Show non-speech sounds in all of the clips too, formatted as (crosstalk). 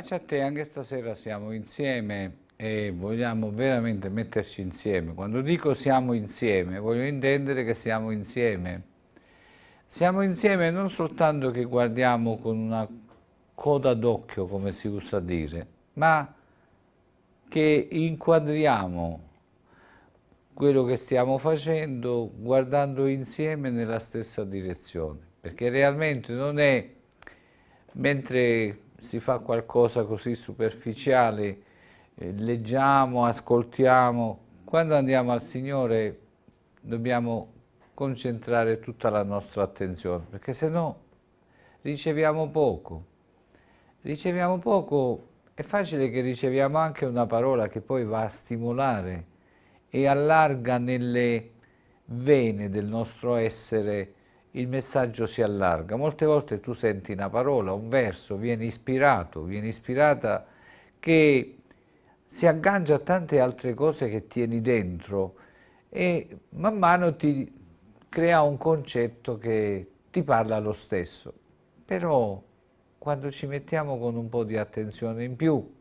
piace a te, anche stasera siamo insieme e vogliamo veramente metterci insieme. Quando dico siamo insieme, voglio intendere che siamo insieme. Siamo insieme non soltanto che guardiamo con una coda d'occhio, come si usa dire, ma che inquadriamo quello che stiamo facendo guardando insieme nella stessa direzione, perché realmente non è mentre si fa qualcosa così superficiale, eh, leggiamo, ascoltiamo. Quando andiamo al Signore dobbiamo concentrare tutta la nostra attenzione, perché se no riceviamo poco. Riceviamo poco, è facile che riceviamo anche una parola che poi va a stimolare e allarga nelle vene del nostro essere il messaggio si allarga. Molte volte tu senti una parola, un verso, viene ispirato, viene ispirata che si aggancia a tante altre cose che tieni dentro e man mano ti crea un concetto che ti parla lo stesso. Però quando ci mettiamo con un po' di attenzione in più,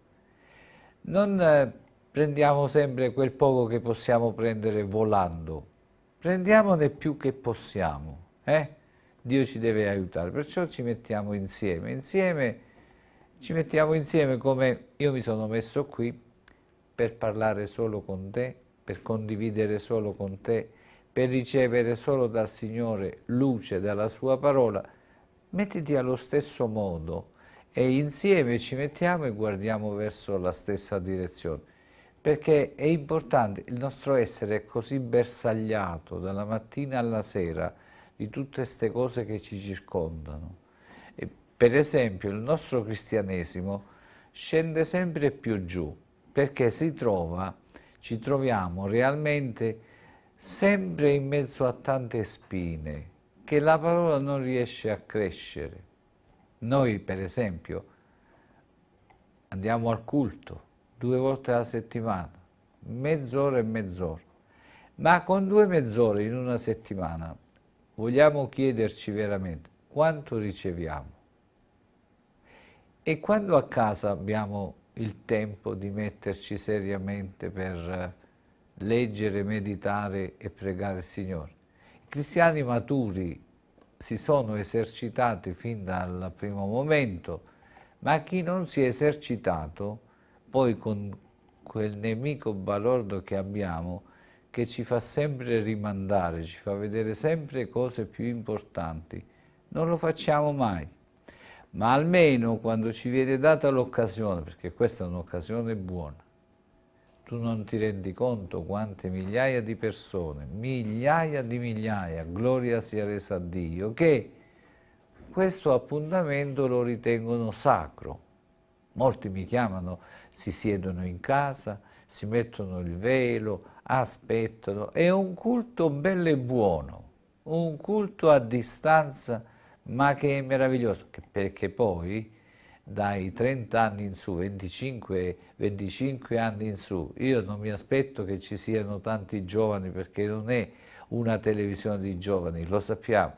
non eh, prendiamo sempre quel poco che possiamo prendere volando, prendiamone più che possiamo eh? Dio ci deve aiutare, perciò ci mettiamo insieme, insieme ci mettiamo insieme come io mi sono messo qui per parlare solo con te, per condividere solo con te, per ricevere solo dal Signore luce dalla sua parola, mettiti allo stesso modo e insieme ci mettiamo e guardiamo verso la stessa direzione, perché è importante, il nostro essere è così bersagliato dalla mattina alla sera, di tutte queste cose che ci circondano. E per esempio il nostro cristianesimo scende sempre più giù perché si trova, ci troviamo realmente sempre in mezzo a tante spine che la parola non riesce a crescere. Noi per esempio andiamo al culto due volte alla settimana, mezz'ora e mezz'ora, ma con due mezz'ore in una settimana vogliamo chiederci veramente quanto riceviamo. E quando a casa abbiamo il tempo di metterci seriamente per eh, leggere, meditare e pregare il Signore. I cristiani maturi si sono esercitati fin dal primo momento, ma chi non si è esercitato, poi con quel nemico balordo che abbiamo, che ci fa sempre rimandare, ci fa vedere sempre cose più importanti. Non lo facciamo mai, ma almeno quando ci viene data l'occasione, perché questa è un'occasione buona, tu non ti rendi conto quante migliaia di persone, migliaia di migliaia, gloria sia resa a Dio, che questo appuntamento lo ritengono sacro. Molti mi chiamano, si siedono in casa, si mettono il velo, aspettano. È un culto bello e buono, un culto a distanza, ma che è meraviglioso, perché poi dai 30 anni in su, 25, 25 anni in su, io non mi aspetto che ci siano tanti giovani, perché non è una televisione di giovani, lo sappiamo,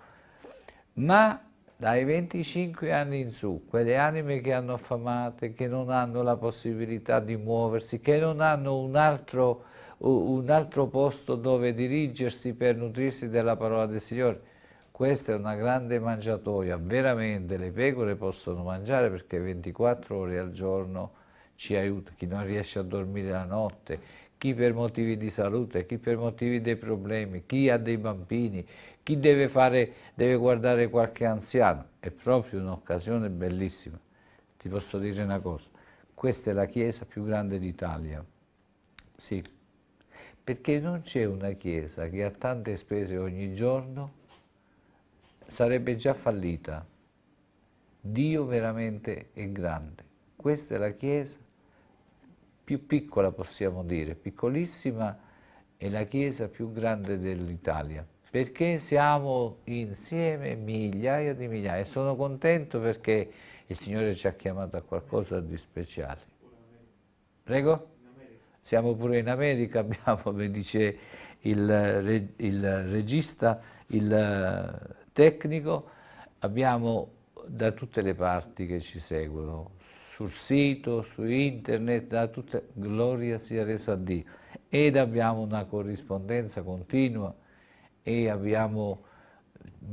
ma dai 25 anni in su, quelle anime che hanno affamate, che non hanno la possibilità di muoversi, che non hanno un altro un altro posto dove dirigersi per nutrirsi della parola del Signore. Questa è una grande mangiatoia, veramente le pecore possono mangiare perché 24 ore al giorno ci aiuta, chi non riesce a dormire la notte, chi per motivi di salute, chi per motivi dei problemi, chi ha dei bambini, chi deve, fare, deve guardare qualche anziano. È proprio un'occasione bellissima. Ti posso dire una cosa, questa è la chiesa più grande d'Italia. Sì. Perché non c'è una Chiesa che a tante spese ogni giorno sarebbe già fallita. Dio veramente è grande. Questa è la Chiesa più piccola, possiamo dire, piccolissima, è la Chiesa più grande dell'Italia. Perché siamo insieme migliaia di migliaia. E sono contento perché il Signore ci ha chiamato a qualcosa di speciale. Prego? siamo pure in America, (laughs) abbiamo, mi dice il, il regista, il eh, tecnico, abbiamo da tutte le parti che ci seguono, sul sito, su internet, da tutte, gloria sia resa a Dio. Ed abbiamo una corrispondenza continua e abbiamo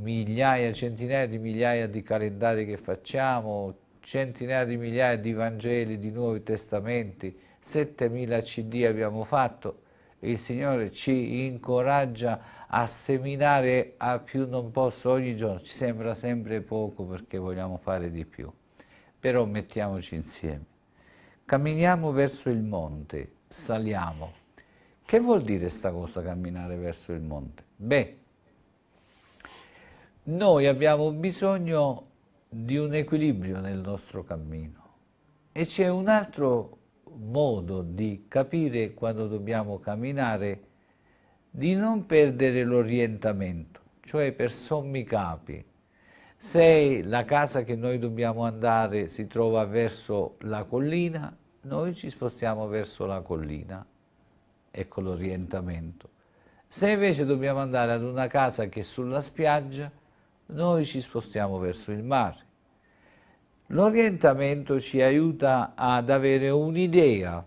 migliaia, centinaia di migliaia di calendari che facciamo, centinaia di migliaia di Vangeli, di Nuovi Testamenti, 7000 CD abbiamo fatto, il Signore ci incoraggia a seminare a più non posso ogni giorno, ci sembra sempre poco perché vogliamo fare di più, però mettiamoci insieme. Camminiamo verso il monte, saliamo. Che vuol dire sta cosa camminare verso il monte? Beh, noi abbiamo bisogno di un equilibrio nel nostro cammino e c'è un altro modo di capire quando dobbiamo camminare, di non perdere l'orientamento, cioè per sommi capi. Se la casa che noi dobbiamo andare si trova verso la collina, noi ci spostiamo verso la collina, ecco l'orientamento. Se invece dobbiamo andare ad una casa che è sulla spiaggia, noi ci spostiamo verso il mare. L'orientamento ci aiuta ad avere un'idea.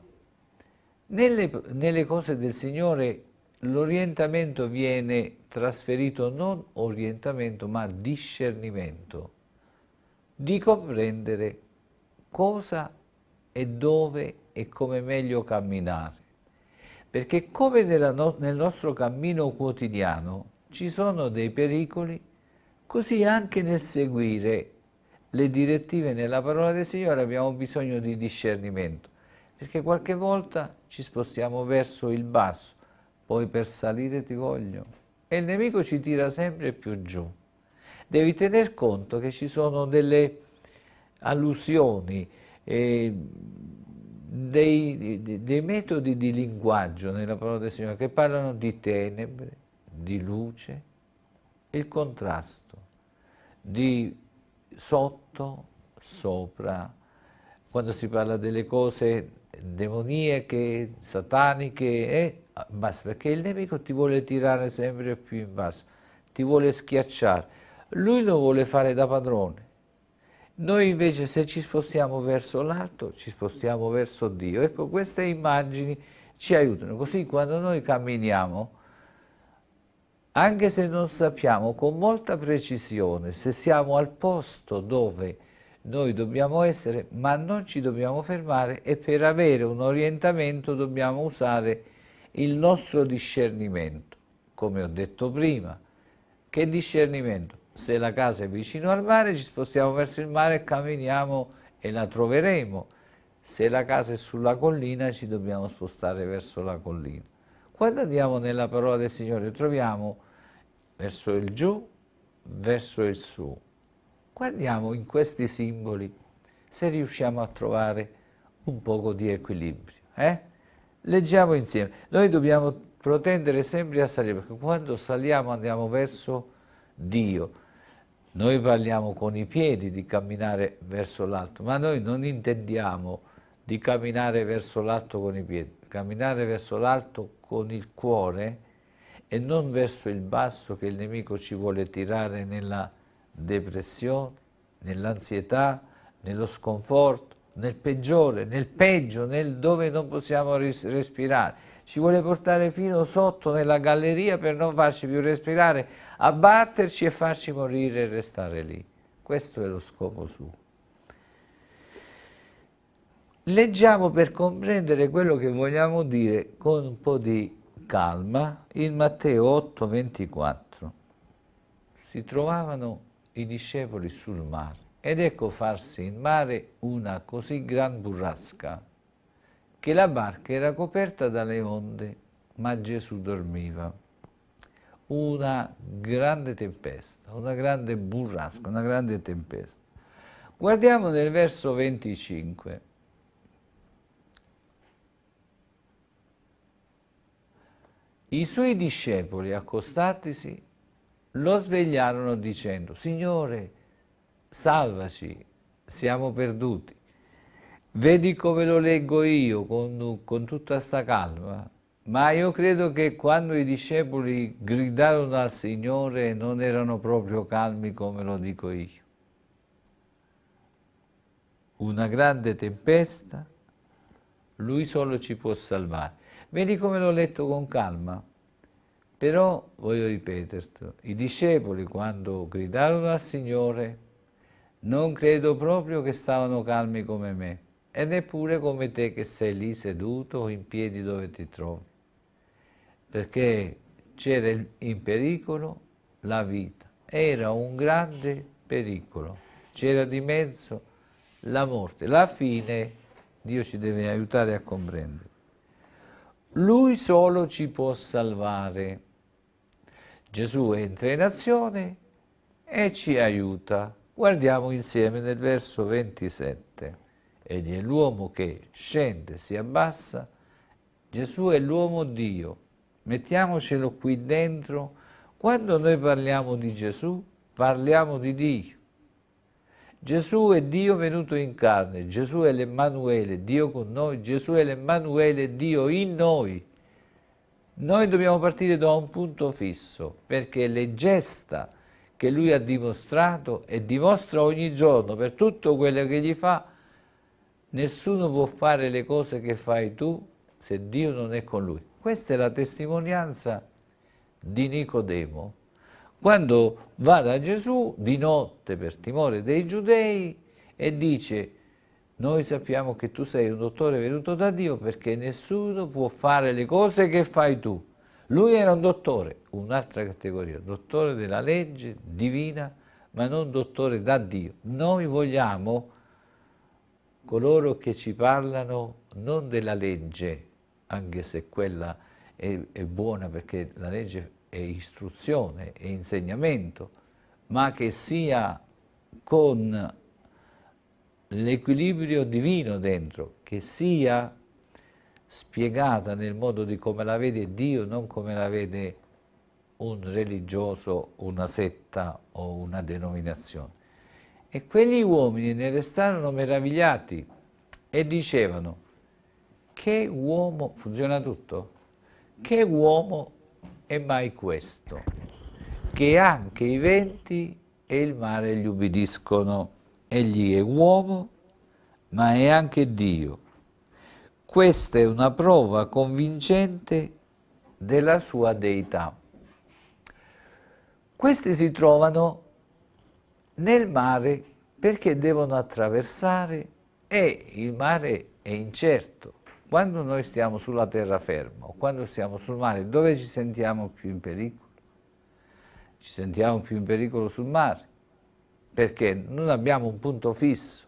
Nelle, nelle cose del Signore l'orientamento viene trasferito non orientamento ma discernimento, di comprendere cosa e dove e come meglio camminare. Perché come no nel nostro cammino quotidiano ci sono dei pericoli, così anche nel seguire le direttive nella parola del Signore abbiamo bisogno di discernimento, perché qualche volta ci spostiamo verso il basso, poi per salire ti voglio e il nemico ci tira sempre più giù. Devi tener conto che ci sono delle allusioni, eh, dei, dei, metodi di linguaggio nella parola del Signore che parlano di tenebre, di luce, il contrasto, di sotto, sopra. Quando si parla delle cose demoniache, sataniche, eh, basta, perché il nemico ti vuole tirare sempre più in basso, ti vuole schiacciare. Lui lo vuole fare da padrone. Noi invece se ci spostiamo verso l'alto, ci spostiamo verso Dio. Ecco, queste immagini ci aiutano. Così quando noi camminiamo, anche se non sappiamo con molta precisione se siamo al posto dove noi dobbiamo essere, ma non ci dobbiamo fermare e per avere un orientamento dobbiamo usare il nostro discernimento, come ho detto prima. Che discernimento? Se la casa è vicino al mare ci spostiamo verso il mare e camminiamo e la troveremo. Se la casa è sulla collina ci dobbiamo spostare verso la collina. Quando andiamo nella parola del Signore troviamo verso il giù, verso il su. Guardiamo in questi simboli se riusciamo a trovare un poco di equilibrio. Eh? Leggiamo insieme. Noi dobbiamo protendere sempre a salire, perché quando saliamo andiamo verso Dio. Noi parliamo con i piedi di camminare verso l'alto, ma noi non intendiamo di camminare verso l'alto con i piedi, camminare verso l'alto con il cuore e non verso il basso che il nemico ci vuole tirare nella depressione, nell'ansietà, nello sconforto, nel peggiore, nel peggio, nel dove non possiamo res respirare. Ci vuole portare fino sotto nella galleria per non farci più respirare, abbatterci e farci morire e restare lì. Questo è lo scopo suo. Leggiamo per comprendere quello che vogliamo dire con un po' di calma in Matteo 8, 24. Si trovavano i discepoli sul mare ed ecco farsi in mare una così gran burrasca che la barca era coperta dalle onde, ma Gesù dormiva. Una grande tempesta, una grande burrasca, una grande tempesta. Guardiamo nel verso 25 I suoi discepoli, accostatisi, lo svegliarono dicendo, Signore, salvaci, siamo perduti. Vedi come lo leggo io con, con tutta sta calma, ma io credo che quando i discepoli gridarono al Signore non erano proprio calmi come lo dico io. Una grande tempesta, Lui solo ci può salvare. Vedi come l'ho letto con calma. Però, voglio ripeterlo, i discepoli quando gridarono al Signore, non credo proprio che stavano calmi come me, e neppure come te che sei lì seduto in piedi dove ti trovi, perché c'era in pericolo la vita, era un grande pericolo, c'era di mezzo la morte, la fine, Dio ci deve aiutare a comprendere. Lui solo ci può salvare. Gesù entra in azione e ci aiuta. Guardiamo insieme nel verso 27. Egli è l'uomo che scende, si abbassa. Gesù è l'uomo Dio. Mettiamocelo qui dentro. Quando noi parliamo di Gesù, parliamo di Dio. Gesù è Dio venuto in carne, Gesù è l'Emanuele, Dio con noi, Gesù è l'Emanuele, Dio in noi. Noi dobbiamo partire da un punto fisso, perché le gesta che lui ha dimostrato e dimostra ogni giorno per tutto quello che gli fa, nessuno può fare le cose che fai tu se Dio non è con lui. Questa è la testimonianza di Nicodemo, quando va da Gesù di notte per timore dei giudei e dice noi sappiamo che tu sei un dottore venuto da Dio perché nessuno può fare le cose che fai tu. Lui era un dottore, un'altra categoria, dottore della legge divina, ma non dottore da Dio. Noi vogliamo coloro che ci parlano non della legge, anche se quella è, è buona perché la legge e istruzione e insegnamento, ma che sia con l'equilibrio divino dentro, che sia spiegata nel modo di come la vede Dio, non come la vede un religioso, una setta o una denominazione. E quegli uomini ne restarono meravigliati e dicevano, che uomo, funziona tutto, che uomo è mai questo, che anche i venti e il mare gli ubbidiscono. Egli è uomo, ma è anche Dio. Questa è una prova convincente della sua deità. Questi si trovano nel mare perché devono attraversare e il mare è incerto quando noi stiamo sulla terraferma o quando stiamo sul mare, dove ci sentiamo più in pericolo? Ci sentiamo più in pericolo sul mare, perché non abbiamo un punto fisso,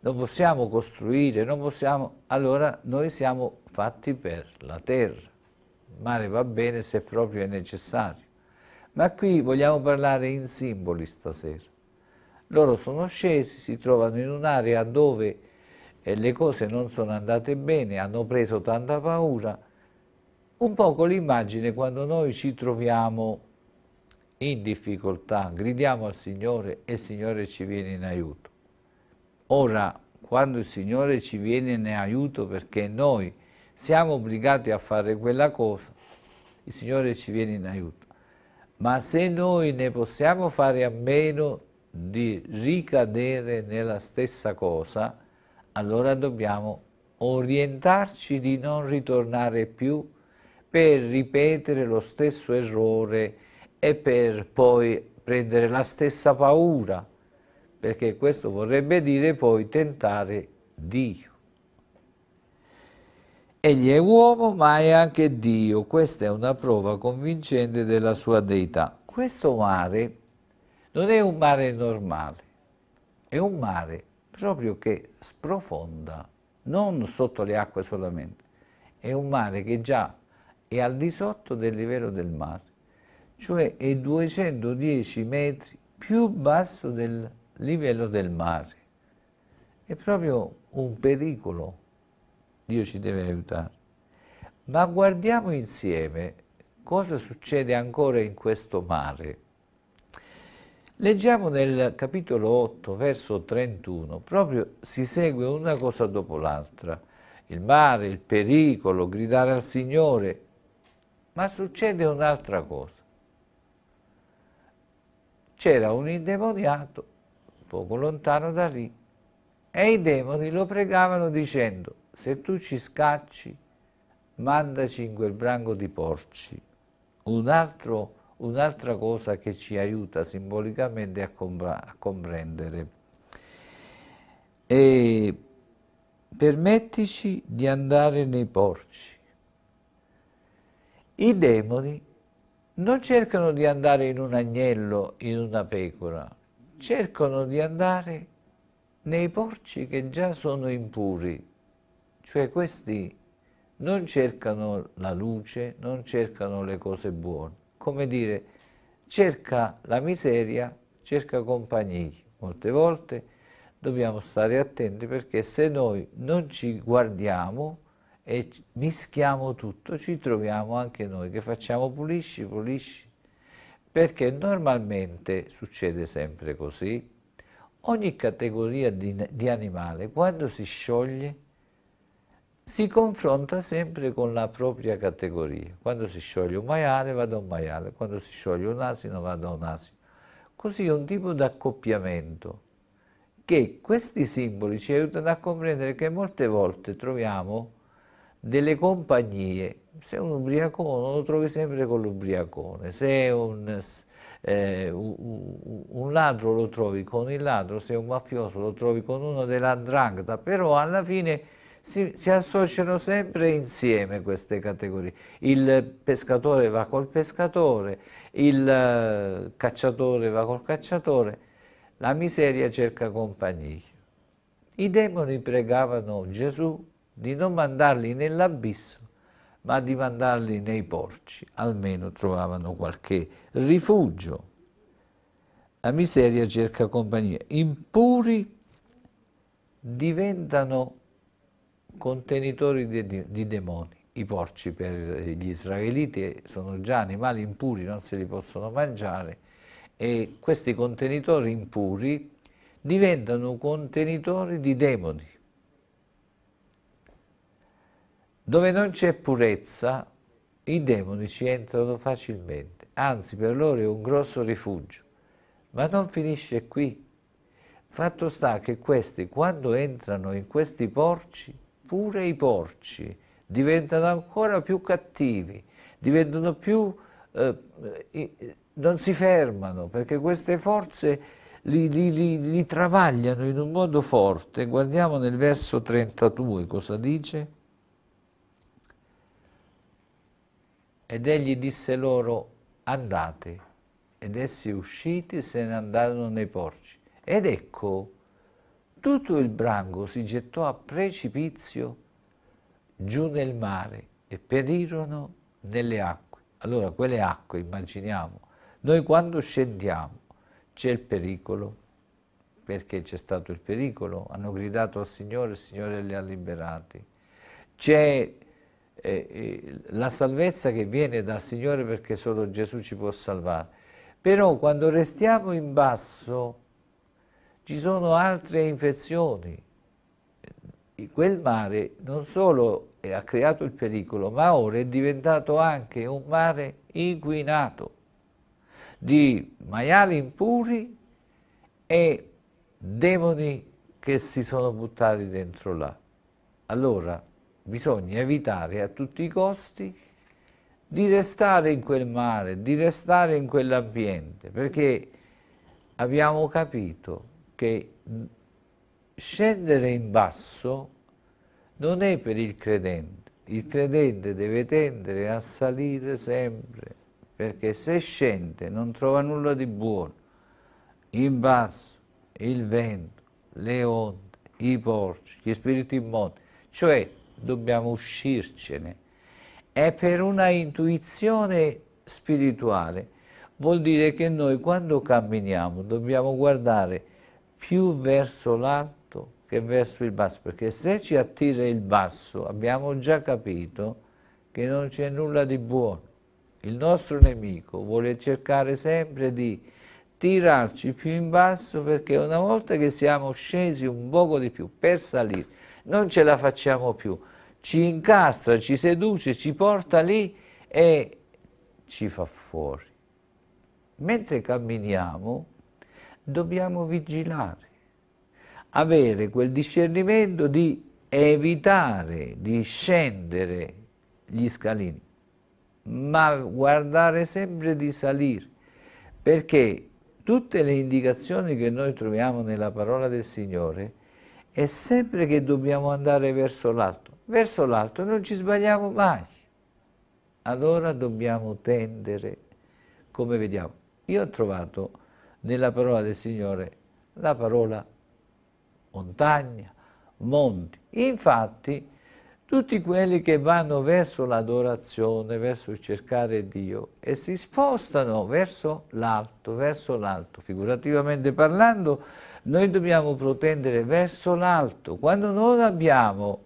non possiamo costruire, non possiamo... Allora noi siamo fatti per la terra, il mare va bene se proprio è necessario. Ma qui vogliamo parlare in simboli stasera. Loro sono scesi, si trovano in un'area dove e le cose non sono andate bene, hanno preso tanta paura. Un po' l'immagine quando noi ci troviamo in difficoltà, gridiamo al Signore e il Signore ci viene in aiuto. Ora, quando il Signore ci viene in aiuto perché noi siamo obbligati a fare quella cosa, il Signore ci viene in aiuto. Ma se noi ne possiamo fare a meno di ricadere nella stessa cosa, allora dobbiamo orientarci di non ritornare più per ripetere lo stesso errore e per poi prendere la stessa paura, perché questo vorrebbe dire poi tentare Dio. Egli è uomo ma è anche Dio, questa è una prova convincente della sua deità. Questo mare non è un mare normale, è un mare proprio che sprofonda, non sotto le acque solamente, è un mare che già è al di sotto del livello del mare, cioè è 210 metri più basso del livello del mare. È proprio un pericolo, Dio ci deve aiutare. Ma guardiamo insieme cosa succede ancora in questo mare. Leggiamo nel capitolo 8, verso 31, proprio si segue una cosa dopo l'altra, il mare, il pericolo, gridare al Signore, ma succede un'altra cosa. C'era un indemoniato poco lontano da lì e i demoni lo pregavano dicendo, se tu ci scacci, mandaci in quel branco di porci, un altro un'altra cosa che ci aiuta simbolicamente a, a comprendere. E permettici di andare nei porci. I demoni non cercano di andare in un agnello, in una pecora, cercano di andare nei porci che già sono impuri, cioè questi non cercano la luce, non cercano le cose buone come dire, cerca la miseria, cerca compagnia. Molte volte dobbiamo stare attenti perché se noi non ci guardiamo e mischiamo tutto, ci troviamo anche noi che facciamo pulisci, pulisci. Perché normalmente succede sempre così, ogni categoria di, di animale quando si scioglie si confronta sempre con la propria categoria. Quando si scioglie un maiale vado a un maiale, quando si scioglie un asino vado a un asino. Così è un tipo di accoppiamento che questi simboli ci aiutano a comprendere che molte volte troviamo delle compagnie, se è un ubriacone lo trovi sempre con l'ubriacone, se è un, eh, un, ladro lo trovi con il ladro, se è un mafioso lo trovi con uno della drangheta, però alla fine si, si, associano sempre insieme queste categorie. Il pescatore va col pescatore, il eh, cacciatore va col cacciatore, la miseria cerca compagnia. I demoni pregavano Gesù di non mandarli nell'abisso, ma di mandarli nei porci, almeno trovavano qualche rifugio. La miseria cerca compagnia. Impuri diventano contenitori di, di demoni. I porci per gli israeliti eh, sono già animali impuri, non se li possono mangiare e questi contenitori impuri diventano contenitori di demoni. Dove non c'è purezza, i demoni ci entrano facilmente, anzi per loro è un grosso rifugio. Ma non finisce qui. Fatto sta che questi, quando entrano in questi porci, pure i porci diventano ancora più cattivi, diventano più... Eh, non si fermano perché queste forze li, li, li, li, travagliano in un modo forte. Guardiamo nel verso 32 cosa dice. Ed egli disse loro, andate. Ed essi usciti se ne andarono nei porci. Ed ecco tutto il branco si gettò a precipizio giù nel mare e perirono nelle acque. Allora quelle acque, immaginiamo, noi quando scendiamo c'è il pericolo, perché c'è stato il pericolo, hanno gridato al Signore, il Signore li ha liberati. C'è eh, eh la salvezza che viene dal Signore perché solo Gesù ci può salvare. Però quando restiamo in basso ci sono altre infezioni. Quel mare non solo ha creato il pericolo, ma ora è diventato anche un mare inquinato di maiali impuri e demoni che si sono buttati dentro là. Allora bisogna evitare a tutti i costi di restare in quel mare, di restare in quell'ambiente, perché abbiamo capito che scendere in basso non è per il credente, il credente deve tendere a salire sempre, perché se scende non trova nulla di buono, in basso il vento, le onde, i porci, gli spiriti immoti, cioè dobbiamo uscircene. è per una intuizione spirituale vuol dire che noi quando camminiamo dobbiamo guardare più verso l'alto che verso il basso, perché se ci attira il basso abbiamo già capito che non c'è nulla di buono. Il nostro nemico vuole cercare sempre di tirarci più in basso perché una volta che siamo scesi un poco di più per salire, non ce la facciamo più, ci incastra, ci seduce, ci porta lì e ci fa fuori. Mentre camminiamo, dobbiamo vigilare, avere quel discernimento di evitare di scendere gli scalini, ma guardare sempre di salire, perché tutte le indicazioni che noi troviamo nella parola del Signore è sempre che dobbiamo andare verso l'alto. Verso l'alto non ci sbagliamo mai. Allora dobbiamo tendere, come vediamo. Io ho trovato nella parola del Signore la parola montagna, monti. Infatti, tutti quelli che vanno verso l'adorazione, verso il cercare Dio e si spostano verso l'alto, verso l'alto, figurativamente parlando, noi dobbiamo protendere verso l'alto. Quando non abbiamo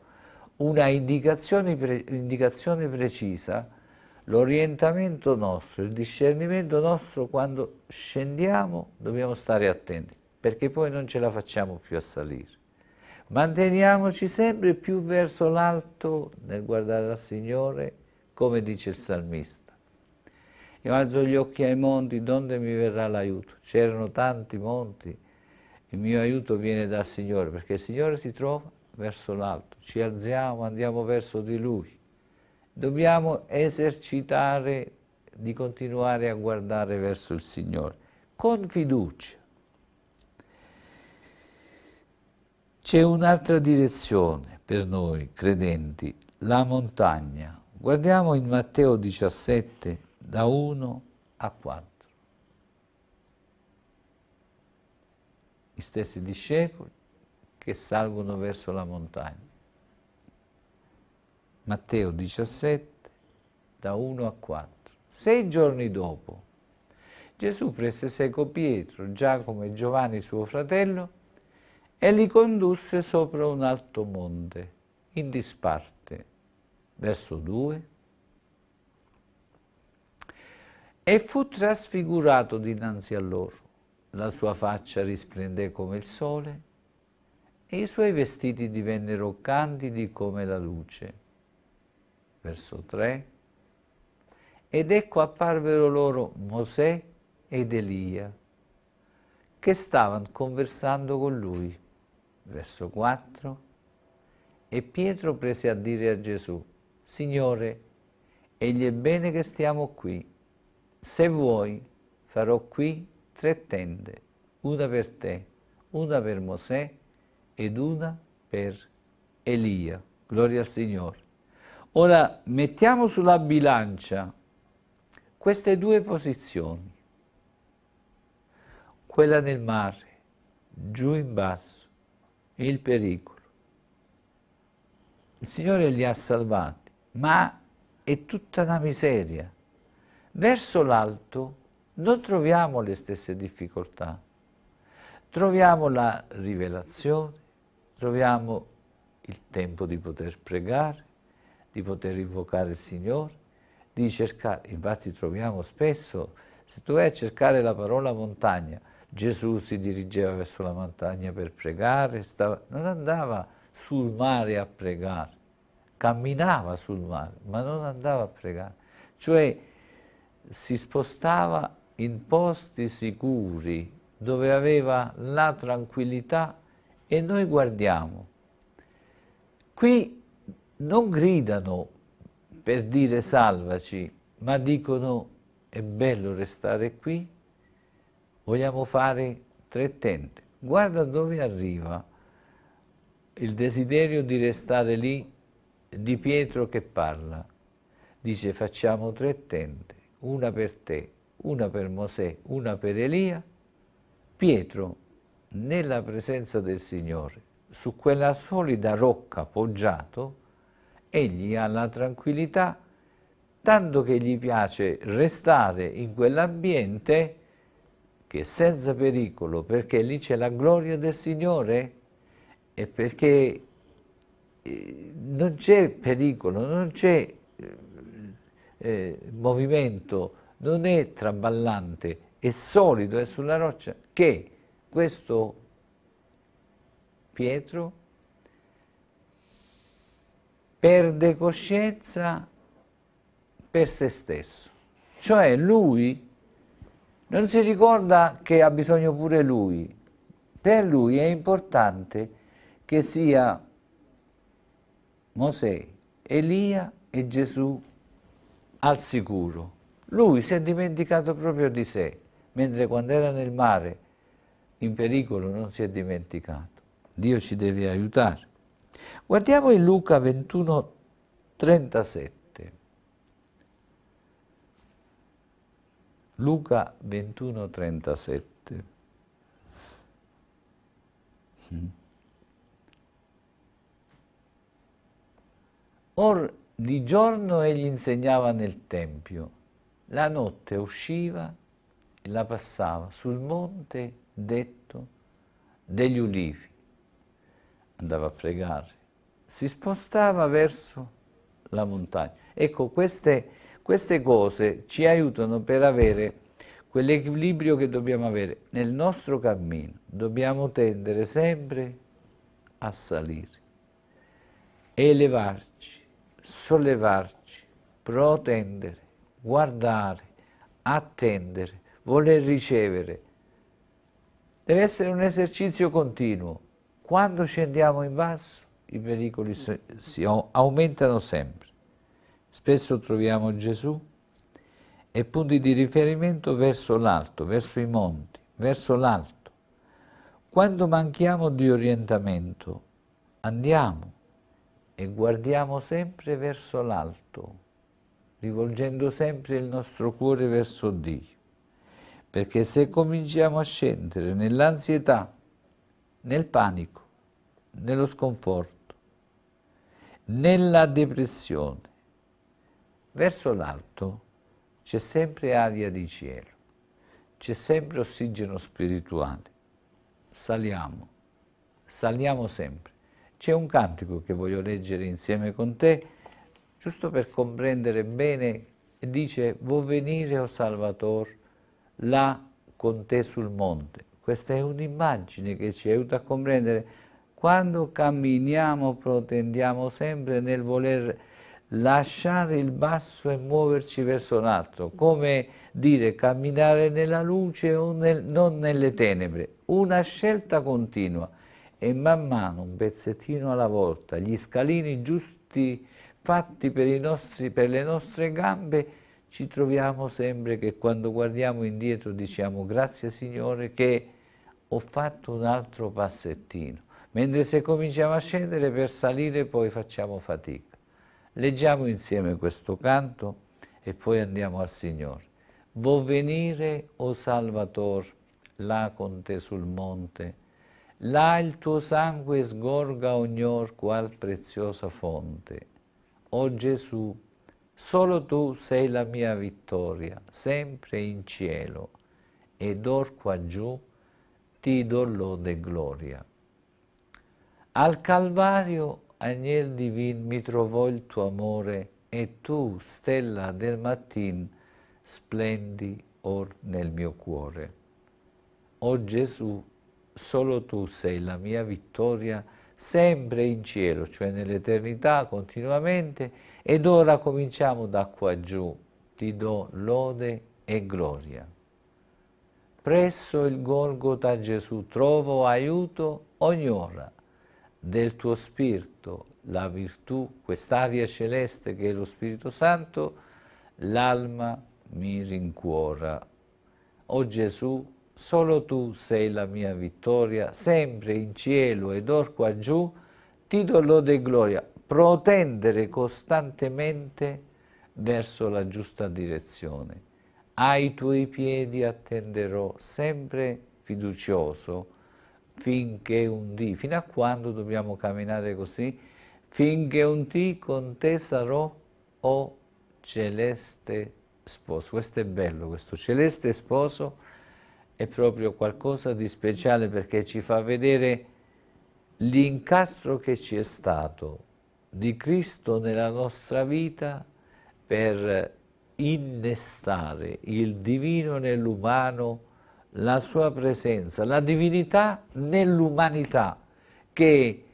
una indicazione, indicazione precisa, l'orientamento nostro, il discernimento nostro quando scendiamo dobbiamo stare attenti, perché poi non ce la facciamo più a salire. Manteniamoci sempre più verso l'alto nel guardare al Signore, come dice il salmista. Io alzo gli occhi ai monti, donde mi verrà l'aiuto? C'erano tanti monti, il mio aiuto viene dal Signore, perché il Signore si trova verso l'alto, ci alziamo, andiamo verso di Lui dobbiamo esercitare di continuare a guardare verso il Signore con fiducia. C'è un'altra direzione per noi credenti, la montagna. Guardiamo in Matteo 17 da 1 a 4. I stessi discepoli che salgono verso la montagna. Matteo 17, da 1 a 4. Sei giorni dopo, Gesù prese seco Pietro, Giacomo e Giovanni suo fratello e li condusse sopra un alto monte, in disparte, verso 2. E fu trasfigurato dinanzi a loro. La sua faccia risplendé come il sole e i suoi vestiti divennero candidi come la luce verso 3, ed ecco apparvero loro Mosè ed Elia, che stavano conversando con lui, verso 4, e Pietro prese a dire a Gesù, Signore, egli è bene che stiamo qui, se vuoi farò qui tre tende, una per te, una per Mosè ed una per Elia. Gloria al Signore. Ora mettiamo sulla bilancia queste due posizioni, quella nel mare, giù in basso, il pericolo. Il Signore li ha salvati, ma è tutta una miseria. Verso l'alto non troviamo le stesse difficoltà, troviamo la rivelazione, troviamo il tempo di poter pregare, di poter invocare il Signore, di cercare, infatti troviamo spesso, se tu vai a cercare la parola montagna, Gesù si dirigeva verso la montagna per pregare, stava, non andava sul mare a pregare, camminava sul mare, ma non andava a pregare, cioè si spostava in posti sicuri dove aveva la tranquillità e noi guardiamo. Qui non gridano per dire salvaci, ma dicono è bello restare qui, vogliamo fare tre tente. Guarda dove arriva il desiderio di restare lì di Pietro che parla. Dice facciamo tre tente, una per te, una per Mosè, una per Elia. Pietro, nella presenza del Signore, su quella solida rocca poggiato, egli ha la tranquillità tanto che gli piace restare in quell'ambiente che è senza pericolo, perché lì c'è la gloria del Signore e perché eh, non c'è pericolo, non c'è eh, eh, movimento, non è traballante, è solido, è sulla roccia che questo Pietro perde coscienza per se stesso. Cioè lui non si ricorda che ha bisogno pure lui. Per lui è importante che sia Mosè, Elia e Gesù al sicuro. Lui si è dimenticato proprio di sé, mentre quando era nel mare in pericolo non si è dimenticato. Dio ci deve aiutare. Guardiamo in Luca 21, 37. Luca 21, 37. Hmm. Or di giorno egli insegnava nel Tempio, la notte usciva e la passava sul monte detto degli ulivi andava a pregare, si spostava verso la montagna. Ecco, queste, queste cose ci aiutano per avere quell'equilibrio che dobbiamo avere nel nostro cammino. Dobbiamo tendere sempre a salire, elevarci, sollevarci, protendere, guardare, attendere, voler ricevere. Deve essere un esercizio continuo. Quando scendiamo in basso i pericoli si aumentano sempre. Spesso troviamo Gesù e punti di riferimento verso l'alto, verso i monti, verso l'alto. Quando manchiamo di orientamento andiamo e guardiamo sempre verso l'alto, rivolgendo sempre il nostro cuore verso Dio. Perché se cominciamo a scendere nell'ansietà, nel panico, nello sconforto, nella depressione. Verso l'alto c'è sempre aria di cielo, c'è sempre ossigeno spirituale. Saliamo, saliamo sempre. C'è un cantico che voglio leggere insieme con te, giusto per comprendere bene, dice, vuoi venire, o oh Salvatore, là con te sul monte. Questa è un'immagine che ci aiuta a comprendere quando camminiamo protendiamo sempre nel voler lasciare il basso e muoverci verso l'alto, come dire camminare nella luce o nel, non nelle tenebre, una scelta continua e man mano, un pezzettino alla volta, gli scalini giusti fatti per, nostri, per le nostre gambe, ci troviamo sempre che quando guardiamo indietro diciamo grazie Signore che ho fatto un altro passettino mentre se cominciamo a scendere per salire poi facciamo fatica. Leggiamo insieme questo canto e poi andiamo al Signore. Vo venire, o oh Salvator, là con te sul monte, là il tuo sangue sgorga ognor qual preziosa fonte. O Gesù, solo tu sei la mia vittoria, sempre in cielo, ed or qua giù ti do lode gloria. Al Calvario, agnel divin, mi trovò il tuo amore e tu, stella del mattin, splendi or nel mio cuore. O Gesù, solo tu sei la mia vittoria sempre in cielo, cioè nell'eternità, continuamente, ed ora cominciamo da qua giù, ti do lode e gloria. Presso il Golgota Gesù trovo aiuto ogni ora del tuo spirito, la virtù, quest'aria celeste che è lo Spirito Santo, l'alma mi rincuora. O Gesù, solo tu sei la mia vittoria, sempre in cielo ed or qua giù, ti do lode e gloria, protendere costantemente verso la giusta direzione. Ai tuoi piedi attenderò sempre fiducioso, finché un dì, fino a quando dobbiamo camminare così? Finché un dì con te sarò, o celeste sposo. Questo è bello, questo celeste sposo è proprio qualcosa di speciale perché ci fa vedere l'incastro che ci è stato di Cristo nella nostra vita per innestare il divino nell'umano la sua presenza, la divinità nell'umanità che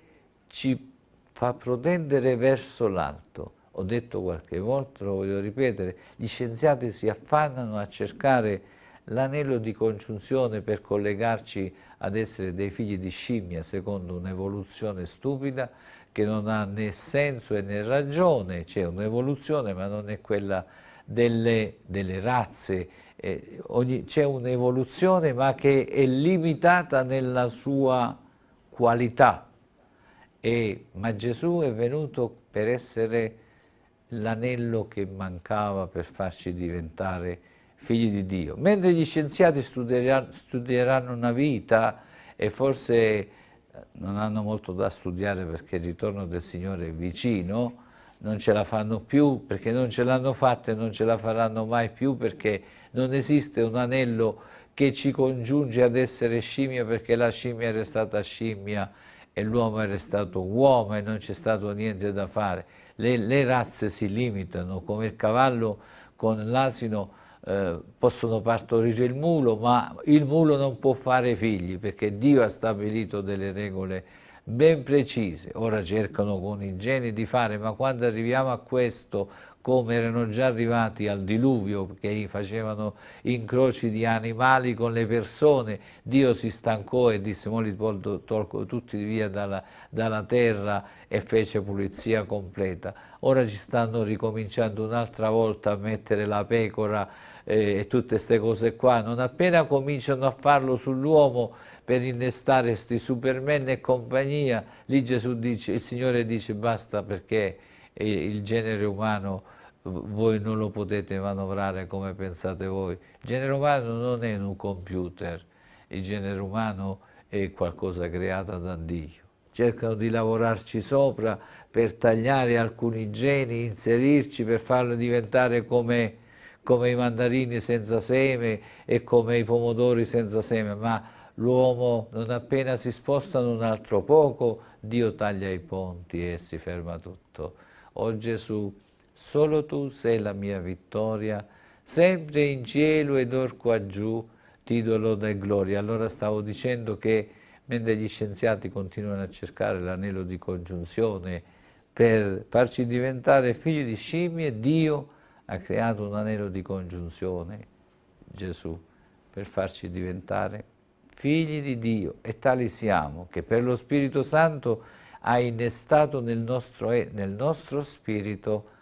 ci fa protendere verso l'alto. Ho detto qualche volta, lo voglio ripetere, gli scienziati si affannano a cercare l'anello di congiunzione per collegarci ad essere dei figli di scimmia secondo un'evoluzione stupida che non ha né senso e né ragione, c'è un'evoluzione ma non è quella delle, delle razze eh, c'è un'evoluzione ma che è limitata nella sua qualità. E, ma Gesù è venuto per essere l'anello che mancava per farci diventare figli di Dio. Mentre gli scienziati studieranno una vita e forse eh, non hanno molto da studiare perché il ritorno del Signore è vicino, non ce la fanno più perché non ce l'hanno fatta e non ce la faranno mai più perché non esiste un anello che ci congiunge ad essere scimmia perché la scimmia era stata scimmia e l'uomo era stato uomo e non c'è stato niente da fare. Le, le, razze si limitano, come il cavallo con l'asino eh, possono partorire il mulo, ma il mulo non può fare figli perché Dio ha stabilito delle regole ben precise. Ora cercano con i geni di fare, ma quando arriviamo a questo, come erano già arrivati al diluvio, che facevano incroci di animali con le persone, Dio si stancò e disse, mo li tolgo tutti via dalla, dalla terra e fece pulizia completa. Ora ci stanno ricominciando un'altra volta a mettere la pecora eh, e tutte queste cose qua. Non appena cominciano a farlo sull'uomo, per innestare questi supermen e compagnia, lì Gesù dice, il Signore dice basta perché eh, il genere umano voi non lo potete manovrare come pensate voi. Il genere umano non è un computer, il genere umano è qualcosa creato da Dio. Cercano di lavorarci sopra per tagliare alcuni geni, inserirci per farlo diventare come, come i mandarini senza seme e come i pomodori senza seme, ma l'uomo non appena si sposta un altro poco, Dio taglia i ponti e si ferma tutto. O Gesù Solo tu sei la mia vittoria, sempre in cielo ed or qua giù, titolo loda e gloria. Allora stavo dicendo che mentre gli scienziati continuano a cercare l'anello di congiunzione per farci diventare figli di scimmie, Dio ha creato un anello di congiunzione, Gesù, per farci diventare figli di Dio e tali siamo che per lo Spirito Santo ha innestato nel nostro, nel nostro spirito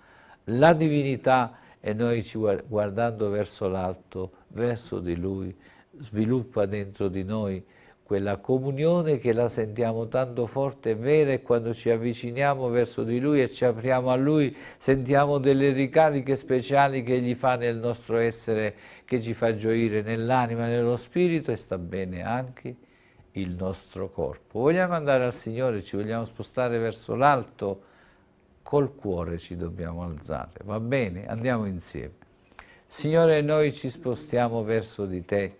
la divinità e noi ci guardando verso l'alto, verso di Lui, sviluppa dentro di noi quella comunione che la sentiamo tanto forte e vera e quando ci avviciniamo verso di Lui e ci apriamo a Lui sentiamo delle ricariche speciali che Egli fa nel nostro essere, che ci fa gioire nell'anima, nello spirito e sta bene anche il nostro corpo. Vogliamo andare al Signore, ci vogliamo spostare verso l'alto, col cuore ci dobbiamo alzare. Va bene? Andiamo insieme. Signore, noi ci spostiamo verso di te,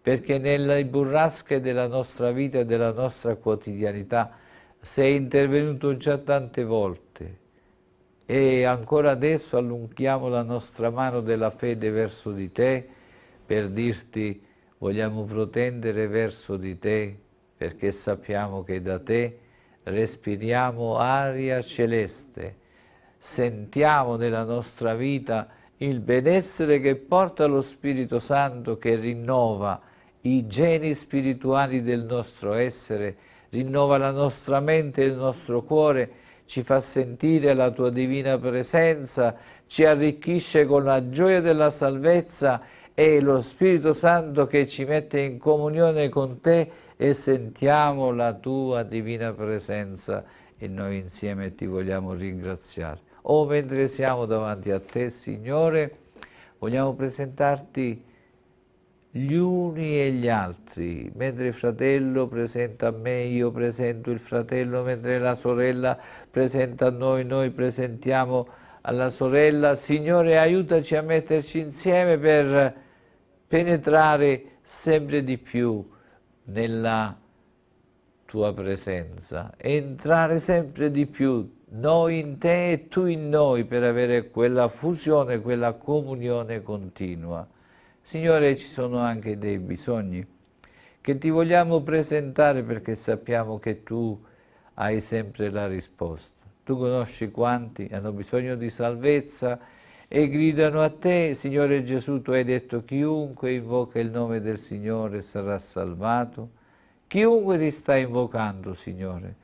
perché nelle burrasche della nostra vita e della nostra quotidianità sei intervenuto già tante volte e ancora adesso allunghiamo la nostra mano della fede verso di te per dirti vogliamo protendere verso di te perché sappiamo che da te respiriamo aria celeste, sentiamo nella nostra vita il benessere che porta lo Spirito Santo che rinnova i geni spirituali del nostro essere, rinnova la nostra mente e il nostro cuore, ci fa sentire la tua divina presenza, ci arricchisce con la gioia della salvezza e lo Spirito Santo che ci mette in comunione con te e sentiamo la tua divina presenza e noi insieme ti vogliamo ringraziare. O oh, mentre siamo davanti a te, Signore, vogliamo presentarti gli uni e gli altri, mentre il fratello presenta a me, io presento il fratello, mentre la sorella presenta a noi, noi presentiamo alla sorella. Signore, aiutaci a metterci insieme per penetrare sempre di più nella tua presenza, entrare sempre di più noi in te e tu in noi per avere quella fusione, quella comunione continua. Signore, ci sono anche dei bisogni che ti vogliamo presentare perché sappiamo che tu hai sempre la risposta. Tu conosci quanti hanno bisogno di salvezza e gridano a te, Signore Gesù, tu hai detto, chiunque invoca il nome del Signore sarà salvato. Chiunque ti sta invocando, Signore,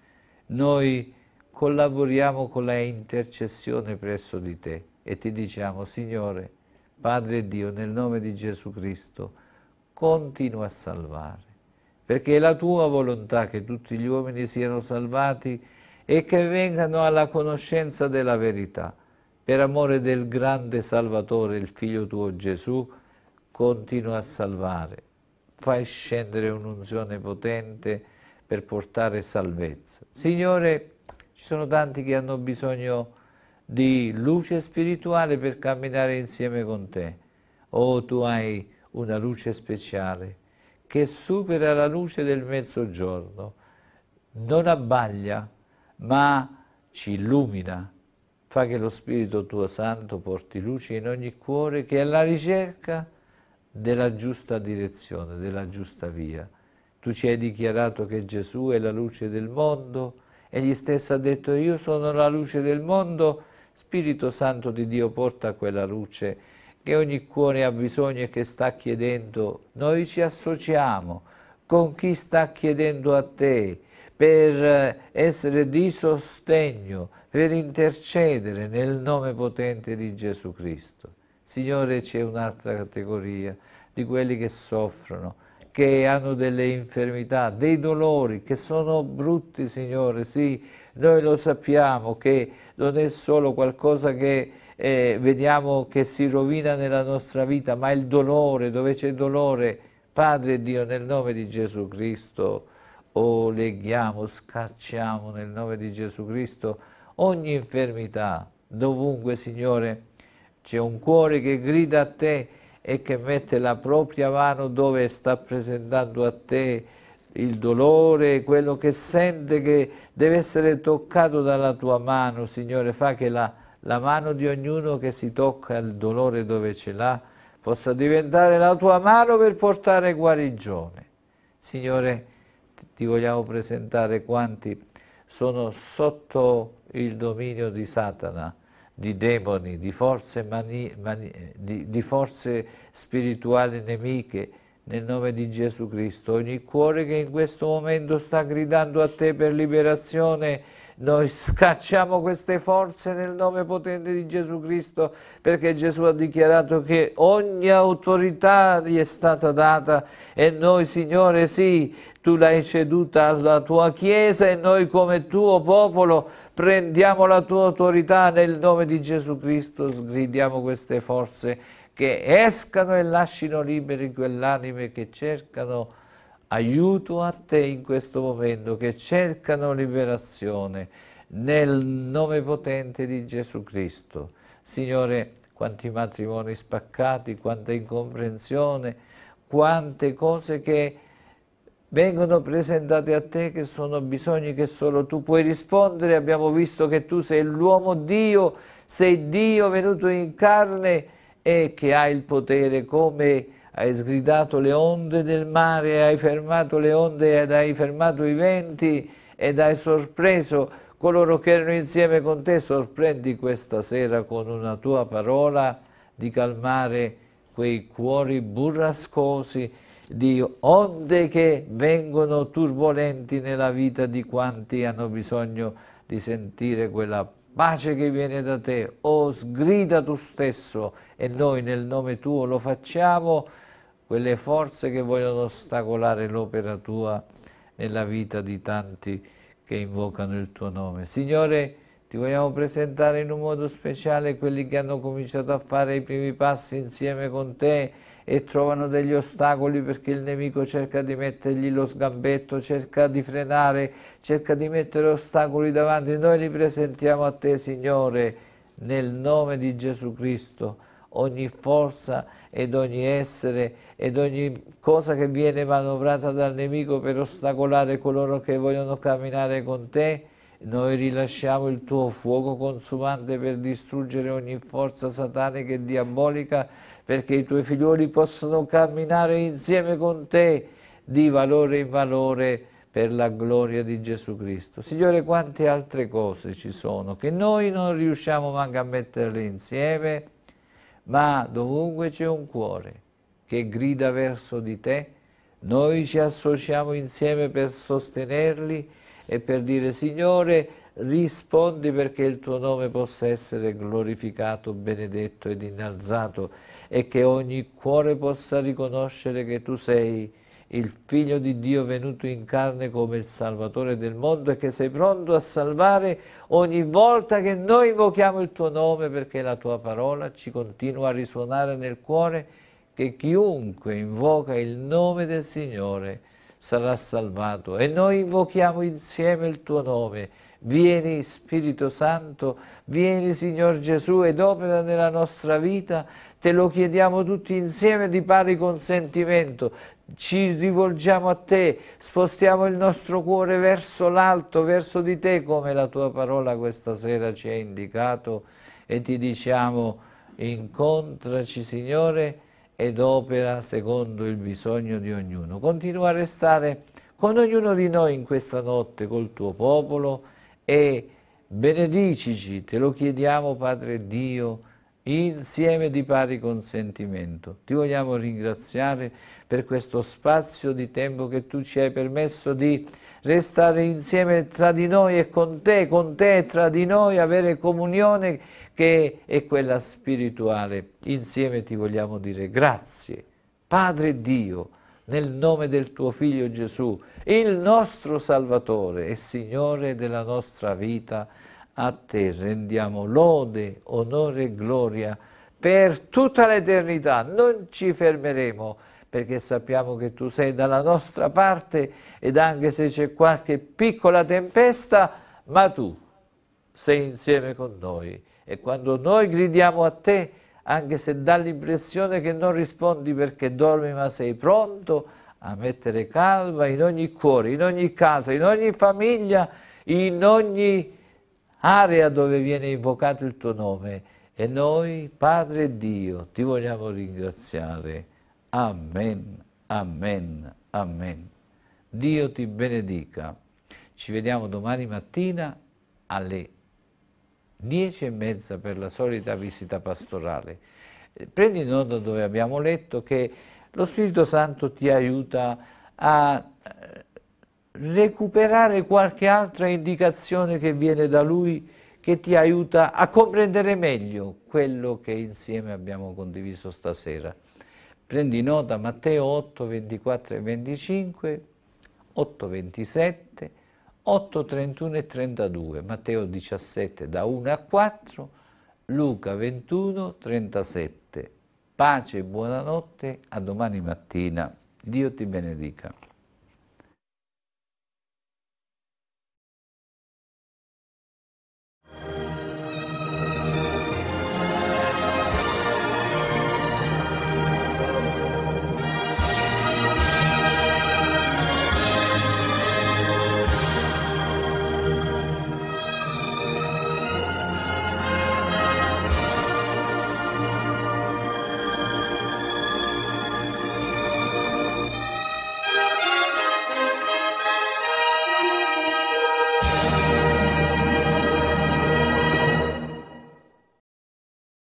noi collaboriamo con la intercessione presso di te e ti diciamo, Signore, Padre Dio, nel nome di Gesù Cristo, continua a salvare, perché è la tua volontà che tutti gli uomini siano salvati e che vengano alla conoscenza della verità. Per amore del grande Salvatore, il Figlio tuo Gesù, continua a salvare. Fai scendere un'unzione potente per portare salvezza. Signore, ci sono tanti che hanno bisogno di luce spirituale per camminare insieme con te. Oh, tu hai una luce speciale che supera la luce del mezzogiorno, non abbaglia, ma ci illumina fa che lo Spirito tuo Santo porti luce in ogni cuore che è alla ricerca della giusta direzione, della giusta via. Tu ci hai dichiarato che Gesù è la luce del mondo, egli stesso ha detto io sono la luce del mondo, Spirito Santo di Dio porta quella luce che ogni cuore ha bisogno e che sta chiedendo, noi ci associamo con chi sta chiedendo a te per eh, essere di sostegno, per intercedere nel nome potente di Gesù Cristo. Signore, c'è un'altra categoria di quelli che soffrono, che hanno delle infermità, dei dolori, che sono brutti, Signore. Sì, noi lo sappiamo che non è solo qualcosa che eh, vediamo che si rovina nella nostra vita, ma il dolore, dove c'è dolore. Padre Dio, nel nome di Gesù Cristo, o leghiamo, scacciamo nel nome di Gesù Cristo ogni infermità. Dovunque, Signore, c'è un cuore che grida a te e che mette la propria mano dove sta presentando a te il dolore, quello che sente che deve essere toccato dalla tua mano, Signore, fa che la, la mano di ognuno che si tocca il dolore dove ce l'ha possa diventare la tua mano per portare guarigione. Signore, ti vogliamo presentare quanti sono sotto il dominio di Satana, di demoni, di forze, mani, mani, di, di forze spirituali nemiche, nel nome di Gesù Cristo. Ogni cuore che in questo momento sta gridando a te per liberazione, noi scacciamo queste forze nel nome potente di Gesù Cristo perché Gesù ha dichiarato che ogni autorità gli è stata data e noi Signore sì, tu l'hai ceduta alla tua Chiesa e noi come tuo popolo prendiamo la tua autorità nel nome di Gesù Cristo, sgridiamo queste forze che escano e lascino liberi quell'anime che cercano aiuto a te in questo momento, che cercano liberazione nel nome potente di Gesù Cristo. Signore, quanti matrimoni spaccati, quanta incomprensione, quante cose che vengono presentate a te che sono bisogni che solo tu puoi rispondere. Abbiamo visto che tu sei l'uomo Dio, sei Dio venuto in carne e che hai il potere come hai sgridato le onde del mare, hai fermato le onde ed hai fermato i venti ed hai sorpreso coloro che erano insieme con te, sorprendi questa sera con una tua parola di calmare quei cuori burrascosi di onde che vengono turbolenti nella vita di quanti hanno bisogno di sentire quella pace che viene da te. O oh, sgrida tu stesso e noi nel nome tuo lo facciamo, quelle forze che vogliono ostacolare l'opera tua nella vita di tanti che invocano il tuo nome. Signore, ti vogliamo presentare in un modo speciale quelli che hanno cominciato a fare i primi passi insieme con te e trovano degli ostacoli perché il nemico cerca di mettergli lo sgambetto, cerca di frenare, cerca di mettere ostacoli davanti. Noi li presentiamo a te, Signore, nel nome di Gesù Cristo, ogni forza ed ogni essere ed ogni cosa che viene manovrata dal nemico per ostacolare coloro che vogliono camminare con te, noi rilasciamo il tuo fuoco consumante per distruggere ogni forza satanica e diabolica perché i tuoi figlioli possano camminare insieme con te di valore in valore per la gloria di Gesù Cristo. Signore, quante altre cose ci sono che noi non riusciamo manco a metterle insieme, ma dovunque c'è un cuore che grida verso di te, noi ci associamo insieme per sostenerli e per dire Signore rispondi perché il tuo nome possa essere glorificato, benedetto ed innalzato e che ogni cuore possa riconoscere che tu sei il Figlio di Dio venuto in carne come il Salvatore del mondo e che sei pronto a salvare ogni volta che noi invochiamo il tuo nome perché la tua parola ci continua a risuonare nel cuore che chiunque invoca il nome del Signore sarà salvato e noi invochiamo insieme il tuo nome. Vieni Spirito Santo, vieni Signor Gesù ed opera nella nostra vita, te lo chiediamo tutti insieme di pari consentimento, ci rivolgiamo a te, spostiamo il nostro cuore verso l'alto, verso di te come la tua parola questa sera ci ha indicato e ti diciamo incontraci Signore ed opera secondo il bisogno di ognuno. Continua a restare con ognuno di noi in questa notte, col tuo popolo e benedicici, te lo chiediamo Padre Dio, insieme di pari consentimento. Ti vogliamo ringraziare per questo spazio di tempo che tu ci hai permesso di restare insieme tra di noi e con te, con te e tra di noi, avere comunione che è quella spirituale. Insieme ti vogliamo dire grazie, Padre Dio, nel nome del tuo Figlio Gesù, il nostro Salvatore e Signore della nostra vita, a te rendiamo lode, onore e gloria per tutta l'eternità. Non ci fermeremo perché sappiamo che tu sei dalla nostra parte ed anche se c'è qualche piccola tempesta, ma tu sei insieme con noi. E quando noi gridiamo a te, anche se dà l'impressione che non rispondi perché dormi, ma sei pronto a mettere calma in ogni cuore, in ogni casa, in ogni famiglia, in ogni area dove viene invocato il tuo nome e noi, Padre Dio, ti vogliamo ringraziare. Amen, amen, amen. Dio ti benedica. Ci vediamo domani mattina alle dieci e mezza per la solita visita pastorale. Prendi nota dove abbiamo letto che lo Spirito Santo ti aiuta a recuperare qualche altra indicazione che viene da lui che ti aiuta a comprendere meglio quello che insieme abbiamo condiviso stasera. Prendi nota Matteo 8, 24 e 25, 8, 27, 8, 31 e 32, Matteo 17 da 1 a 4, Luca 21, 37. Pace e buonanotte, a domani mattina. Dio ti benedica.